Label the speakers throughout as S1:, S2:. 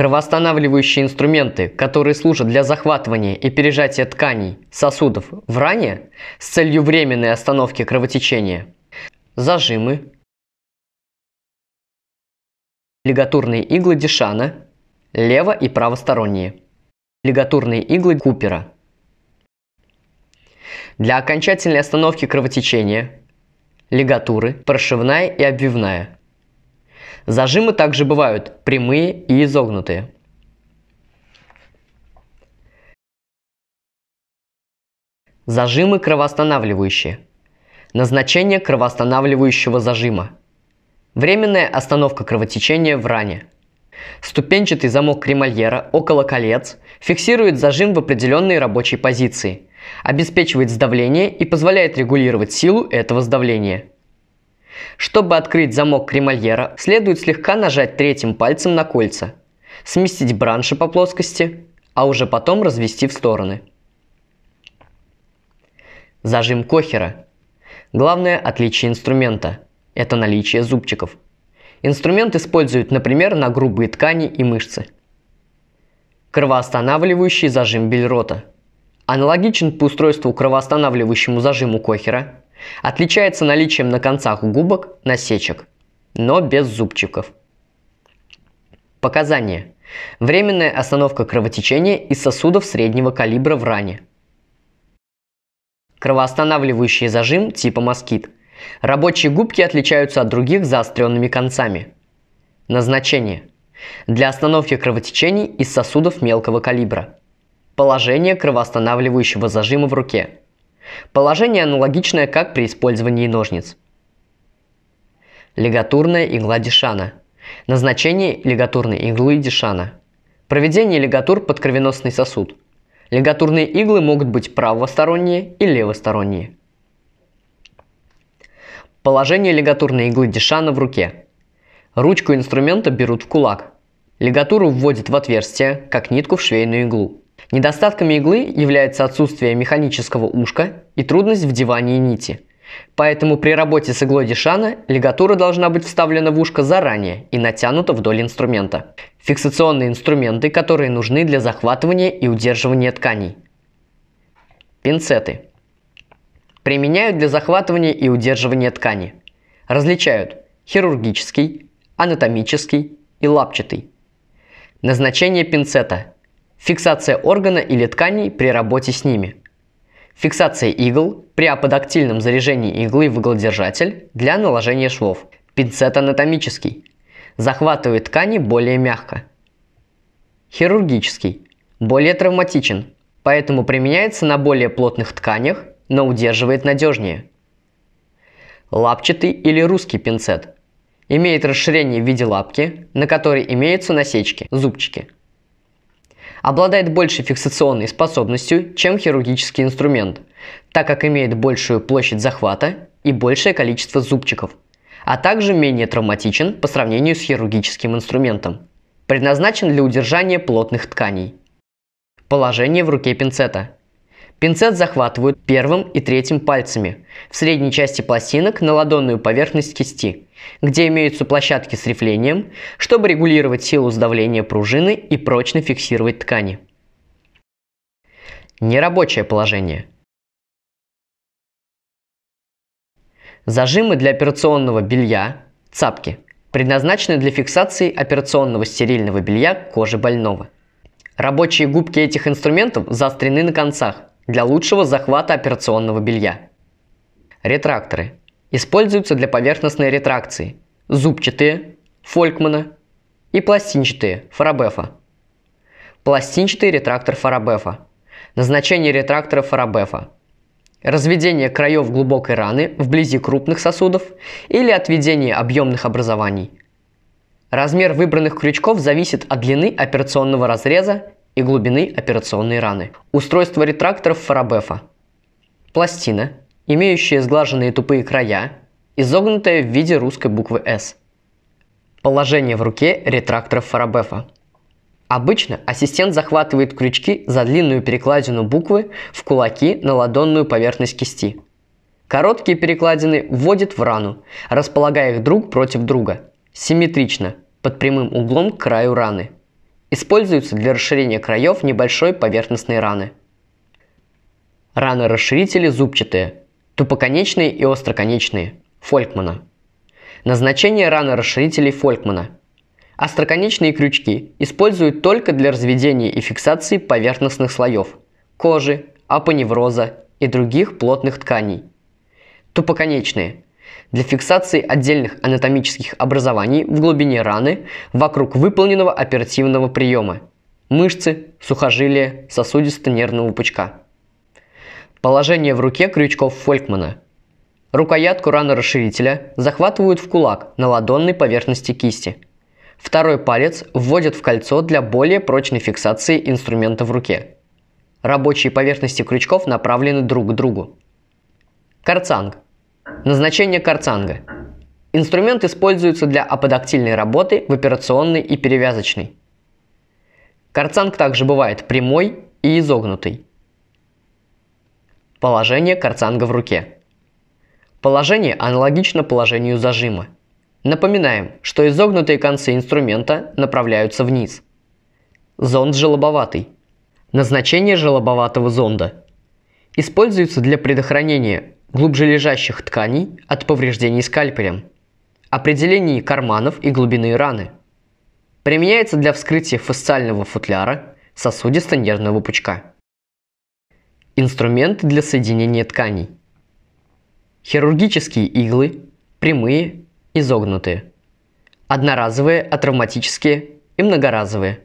S1: Кровоостанавливающие инструменты, которые служат для захватывания и пережатия тканей, сосудов в ране с целью временной остановки кровотечения. Зажимы. Лигатурные иглы Дишана, лево- и правосторонние. Лигатурные иглы Купера. Для окончательной остановки кровотечения лигатуры, прошивная и обвивная. Зажимы также бывают прямые и изогнутые. Зажимы кровоостанавливающие. Назначение кровоостанавливающего зажима. Временная остановка кровотечения в ране. Ступенчатый замок кремольера около колец фиксирует зажим в определенной рабочей позиции, обеспечивает сдавление и позволяет регулировать силу этого сдавления. Чтобы открыть замок кремольера, следует слегка нажать третьим пальцем на кольца, сместить бранши по плоскости, а уже потом развести в стороны. Зажим Кохера. Главное отличие инструмента – это наличие зубчиков. Инструмент используют, например, на грубые ткани и мышцы. Кровоостанавливающий зажим Бельрота. Аналогичен по устройству кровоостанавливающему зажиму Кохера, Отличается наличием на концах губок насечек, но без зубчиков. Показания. Временная остановка кровотечения из сосудов среднего калибра в ране. Кровоостанавливающий зажим типа москит. Рабочие губки отличаются от других заостренными концами. Назначение. Для остановки кровотечений из сосудов мелкого калибра. Положение кровоостанавливающего зажима в руке. Положение аналогичное, как при использовании ножниц. Лигатурная игла Дишана. Назначение лигатурной иглы Дишана. Проведение лигатур под кровеносный сосуд. Лигатурные иглы могут быть правосторонние и левосторонние. Положение лигатурной иглы Дишана в руке. Ручку инструмента берут в кулак. Лигатуру вводят в отверстие, как нитку в швейную иглу. Недостатками иглы является отсутствие механического ушка и трудность вдевания нити. Поэтому при работе с иглой Дишана лигатура должна быть вставлена в ушко заранее и натянута вдоль инструмента. Фиксационные инструменты, которые нужны для захватывания и удерживания тканей. Пинцеты. Применяют для захватывания и удерживания ткани. Различают хирургический, анатомический и лапчатый. Назначение пинцета фиксация органа или тканей при работе с ними, фиксация игл при аподактильном заряжении иглы в иглодержатель для наложения швов, пинцет анатомический, захватывает ткани более мягко, хирургический, более травматичен, поэтому применяется на более плотных тканях, но удерживает надежнее. Лапчатый или русский пинцет – имеет расширение в виде лапки, на которой имеются насечки, зубчики – обладает большей фиксационной способностью, чем хирургический инструмент, так как имеет большую площадь захвата и большее количество зубчиков, а также менее травматичен по сравнению с хирургическим инструментом. Предназначен для удержания плотных тканей. Положение в руке пинцета. Пинцет захватывают первым и третьим пальцами в средней части пластинок на ладонную поверхность кисти, где имеются площадки с рифлением, чтобы регулировать силу сдавления пружины и прочно фиксировать ткани. Нерабочее положение. Зажимы для операционного белья, цапки, предназначены для фиксации операционного стерильного белья кожи больного. Рабочие губки этих инструментов заострены на концах, для лучшего захвата операционного белья. Ретракторы. Используются для поверхностной ретракции. Зубчатые, Фолькмана и пластинчатые, Фарабефа. Пластинчатый ретрактор Фарабефа. Назначение ретрактора Фарабефа. Разведение краев глубокой раны вблизи крупных сосудов или отведение объемных образований. Размер выбранных крючков зависит от длины операционного разреза и глубины операционной раны. Устройство ретракторов Фарабефа. Пластина, имеющая сглаженные тупые края, изогнутая в виде русской буквы S. Положение в руке ретракторов Фарабефа. Обычно ассистент захватывает крючки за длинную перекладину буквы в кулаки на ладонную поверхность кисти. Короткие перекладины вводит в рану, располагая их друг против друга, симметрично, под прямым углом к краю раны – используются для расширения краев небольшой поверхностной раны. Раны-расширители зубчатые, тупоконечные и остроконечные, Фолькмана. Назначение раны-расширителей Фолькмана. Остроконечные крючки используют только для разведения и фиксации поверхностных слоев – кожи, апоневроза и других плотных тканей. Тупоконечные – для фиксации отдельных анатомических образований в глубине раны вокруг выполненного оперативного приема – мышцы, сухожилия, сосудисто-нервного пучка. Положение в руке крючков Фолькмана. Рукоятку ранорасширителя захватывают в кулак на ладонной поверхности кисти. Второй палец вводят в кольцо для более прочной фиксации инструмента в руке. Рабочие поверхности крючков направлены друг к другу. Карцанг – Назначение карцанга. Инструмент используется для аподактильной работы в операционной и перевязочной. Карцанг также бывает прямой и изогнутый. Положение карцанга в руке. Положение аналогично положению зажима. Напоминаем, что изогнутые концы инструмента направляются вниз. Зонд желобоватый. Назначение желобоватого зонда. Используется для предохранения глубже лежащих тканей от повреждений скальпелем, определении карманов и глубины раны. Применяется для вскрытия фасциального футляра, сосудисто-нервного пучка. Инструменты для соединения тканей. Хирургические иглы, прямые, изогнутые. Одноразовые, атравматические и многоразовые.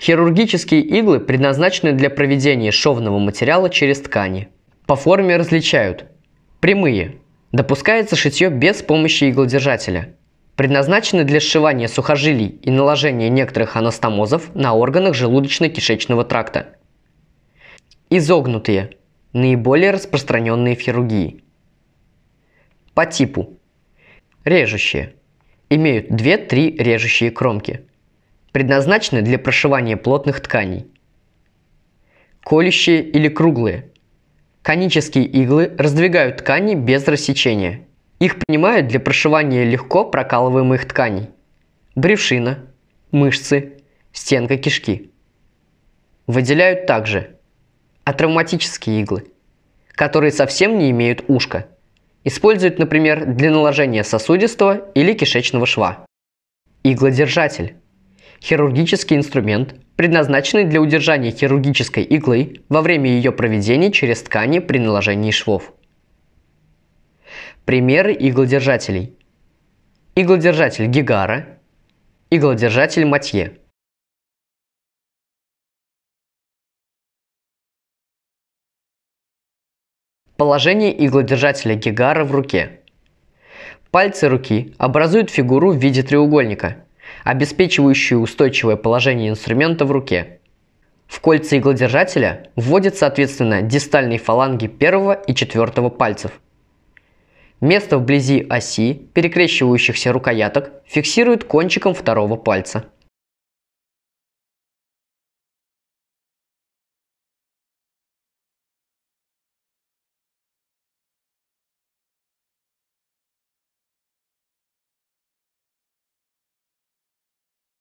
S1: Хирургические иглы предназначены для проведения шовного материала через ткани – по форме различают. Прямые. Допускается шитье без помощи иглодержателя. Предназначены для сшивания сухожилий и наложения некоторых анастомозов на органах желудочно-кишечного тракта. Изогнутые. Наиболее распространенные в хирургии. По типу. Режущие. Имеют 2-3 режущие кромки. Предназначены для прошивания плотных тканей. Колющие или круглые – Конические иглы раздвигают ткани без рассечения. Их принимают для прошивания легко прокалываемых тканей. Бревшина, мышцы, стенка кишки. Выделяют также атравматические иглы, которые совсем не имеют ушка. Используют, например, для наложения сосудистого или кишечного шва. Иглодержатель Хирургический инструмент, предназначенный для удержания хирургической иглы во время ее проведения через ткани при наложении швов. Примеры иглодержателей. Иглодержатель Гигара, иглодержатель Матье. Положение иглодержателя Гигара в руке. Пальцы руки образуют фигуру в виде треугольника – обеспечивающие устойчивое положение инструмента в руке. В кольца иглодержателя вводят соответственно дистальные фаланги первого и четвертого пальцев. Место вблизи оси перекрещивающихся рукояток фиксируют кончиком второго пальца.